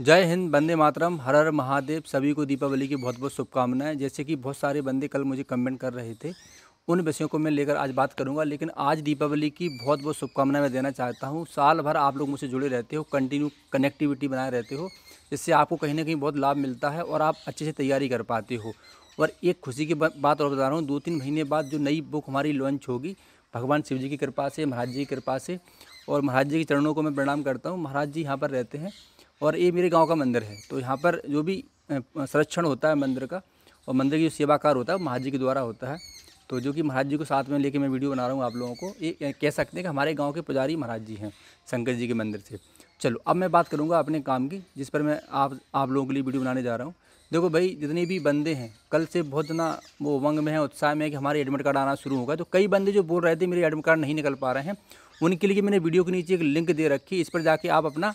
जय हिंद बंदे मातरम हर हर महादेव सभी को दीपावली की बहुत बहुत शुभकामनाएं जैसे कि बहुत सारे बंदे कल मुझे कमेंट कर रहे थे उन विषयों को मैं लेकर आज बात करूंगा लेकिन आज दीपावली की बहुत बहुत शुभकामनाएं मैं देना चाहता हूं साल भर आप लोग मुझसे जुड़े रहते हो कंटिन्यू कनेक्टिविटी बनाए रहते हो जिससे आपको कहीं ना कहीं बहुत लाभ मिलता है और आप अच्छे से तैयारी कर पाते हो और एक खुशी की बात और बता रहा हूँ दो तीन महीने बाद जो नई बुक हमारी लॉन्च होगी भगवान शिव जी की कृपा से महाराज जी की कृपा से और महाराज जी के चरणों को मैं प्रणाम करता हूँ महाराज जी यहाँ पर रहते हैं और ये मेरे गाँव का मंदिर है तो यहाँ पर जो भी संरक्षण होता है मंदिर का और मंदिर की जो सेवाकार होता है महाराज जी के द्वारा होता है तो जो कि महाराज जी को साथ में लेके मैं वीडियो बना रहा हूँ आप लोगों को ये कह सकते हैं कि हमारे गाँव के पुजारी महाराज जी हैं शंकर जी के मंदिर से चलो अब मैं बात करूँगा अपने काम की जिस पर मैं आप आप लोगों के लिए वीडियो बनाने जा रहा हूँ देखो भाई जितने भी बंदे हैं कल से बहुत ना वो उमंग में है उत्साह में है कि हमारे एडमिट कार्ड आना शुरू होगा तो कई बंदे जो बोल रहे थे मेरे एडमिट कार्ड नहीं निकल पा रहे हैं उनके लिए मैंने वीडियो के नीचे एक लिंक दे रखी इस पर जाके आप अपना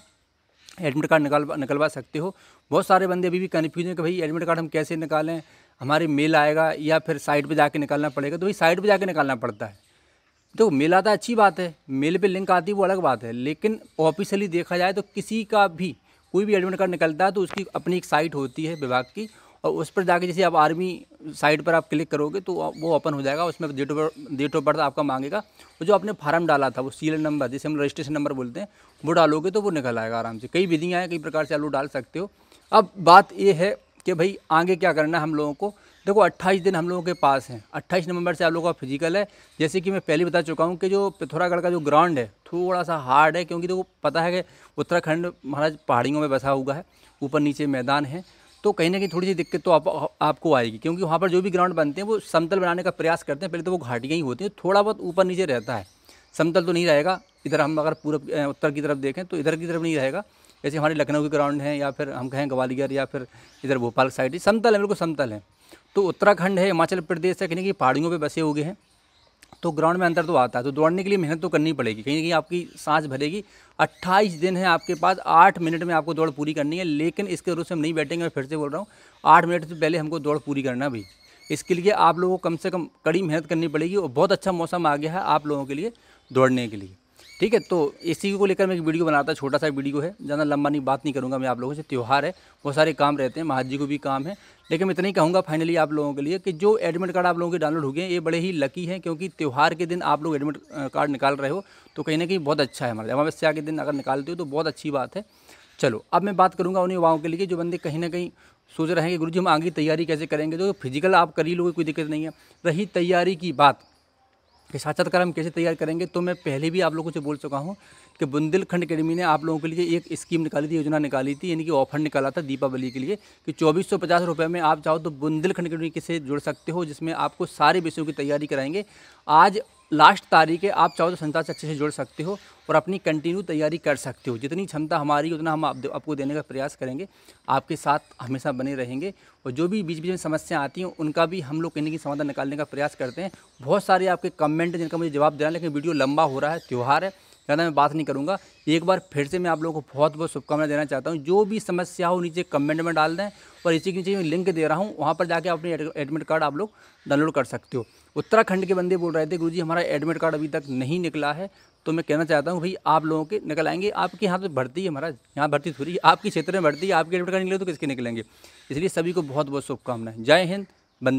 एडमिट कार्ड निकाल निकलवा सकते हो बहुत सारे बंदे अभी भी कन्फ्यूजन कि भाई एडमिट कार्ड हम कैसे निकालें हमारे मेल आएगा या फिर साइट पे जाके निकालना पड़ेगा तो भाई साइट पे जाके निकालना पड़ता है तो मेल आता अच्छी बात है मेल पे लिंक आती है वो अलग बात है लेकिन ऑफिशियली देखा जाए तो किसी का भी कोई भी एडमिट कार्ड निकलता है तो उसकी अपनी एक साइट होती है विभाग की और उस पर जाके जैसे आप आर्मी साइट पर आप क्लिक करोगे तो वो ओपन हो जाएगा उसमें date of date of birth आपका मांगेगा और जो आपने फार्म डाला था वो सीरियल नंबर जैसे हम रजिस्ट्रेशन नंबर बोलते हैं वो डालोगे तो वो निकल आएगा आराम से कई विधियाँ हैं कई प्रकार से आलू डाल सकते हो अब बात ये है कि भाई आगे क्या करना है हम लोगों को देखो 28 दिन हम लोगों के पास हैं 28 नवंबर से आप लोगों का फिजिकल है जैसे कि मैं पहले बता चुका हूँ कि जो पिथौरागढ़ का जो ग्राउंड है थोड़ा सा हार्ड है क्योंकि देखो पता है कि उत्तराखंड महाराज पहाड़ियों में बसा हुआ है ऊपर नीचे मैदान है तो कहीं ना कहीं थोड़ी सी दिक्कत तो आप, आपको आएगी क्योंकि वहाँ पर जो भी ग्राउंड बनते हैं वो समतल बनाने का प्रयास करते हैं पहले तो वो घाटियाँ ही होती हैं थोड़ा बहुत ऊपर नीचे रहता है समतल तो नहीं रहेगा इधर हम अगर पूरब उत्तर की तरफ देखें तो इधर की तरफ नहीं रहेगा जैसे हमारे लखनऊ के ग्राउंड हैं या फिर हम कहें ग्वालियर या फिर इधर भोपाल साइड समतल है बिल्कुल समतल है तो उत्तराखंड है हिमाचल प्रदेश है कहीं ना कहीं पहाड़ियों पर बसे हुए हैं तो ग्राउंड में अंतर तो आता है तो दौड़ने के लिए मेहनत तो करनी पड़ेगी कहीं ना कहीं आपकी सांस भरेगी 28 दिन है आपके पास 8 मिनट में आपको दौड़ पूरी करनी है लेकिन इसके रूप से हम नहीं बैठेंगे मैं फिर से बोल रहा हूँ आठ मिनट से पहले हमको दौड़ पूरी करना भी इसके लिए आप लोगों को कम से कम कड़ी मेहनत करनी पड़ेगी और बहुत अच्छा मौसम आ गया है आप लोगों के लिए दौड़ने के लिए ठीक है तो इसी को लेकर मैं एक वीडियो बनाता छोटा सा वीडियो है ज़्यादा लंबा नहीं बात नहीं करूँगा मैं आप लोगों से त्यौहार है बहुत सारे काम रहते हैं महाजी को भी काम है लेकिन मैं इतना ही कहूँगा फाइनली आप लोगों के लिए कि जो एडमिट कार्ड आप लोगों के डाउनलोड हो गए ये बड़े ही लकी हैं क्योंकि त्यौहार के दिन आप लोग एडमिट कार्ड निकाल रहे हो तो कहीं ना कहीं बहुत अच्छा है हमारे अमावस्या के दिन अगर निकालते हो तो बहुत अच्छी बात है चलो अब मैं बात करूँगा उन युवाओं के लिए जो बंदे कहीं ना कहीं सोच रहे हैं कि गुरु जी हम आगे तैयारी कैसे करेंगे तो फिजिकल आप कर ही लोगों कोई दिक्कत नहीं है रही तैयारी की बात कि साक्षात्कार हम कैसे तैयार करेंगे तो मैं पहले भी आप लोगों से बोल चुका हूँ कि बुंदेलखंड अकेडमी ने आप लोगों के लिए एक स्कीम निकाली थी योजना निकाली थी यानी कि ऑफर निकाला था दीपावली के लिए कि चौबीस सौ पचास रुपये में आप चाहो तो बुंदेलखंड अकेडमी से जुड़ सकते हो जिसमें आपको सारे विषयों की तैयारी कराएंगे आज लास्ट तारीख है आप चाहो तो संतान से अच्छे से जुड़ सकते हो और अपनी कंटिन्यू तैयारी कर सकते हो जितनी क्षमता हमारी उतना हम आप, आपको देने का प्रयास करेंगे आपके साथ हमेशा बने रहेंगे और जो भी बीच बीच में समस्याएं आती हैं उनका भी हम लोग कहने की समाधान निकालने का प्रयास करते हैं बहुत सारे आपके कमेंट जिनका मुझे जवाब देना लेकिन वीडियो लंबा हो रहा है त्यौहार है ज़्यादा मैं बात नहीं करूँगा एक बार फिर से मैं आप लोगों को बहुत बहुत शुभकामनाएं देना चाहता हूँ जो भी समस्या हो नीचे कमेंट में डाल दें और इसी के नीचे मैं लिंक दे रहा हूँ वहाँ पर जाके अपने एडमिट कार्ड आप लोग डाउनलोड कर सकते हो उत्तराखंड के बंदे बोल रहे थे गुरु जी हमारा एडमिट कार्ड अभी तक नहीं निकला है तो मैं कहना चाहता हूँ भाई आप लोगों के निकल आएंगे आपके यहाँ तो भर्ती है हमारा यहाँ भर्ती थोड़ी आपके क्षेत्र में भर्ती है आपके एडमिट कार्ड निकले तो किसके निकलेंगे इसलिए सभी को बहुत बहुत शुभकामनाएं जय हिंद बंदे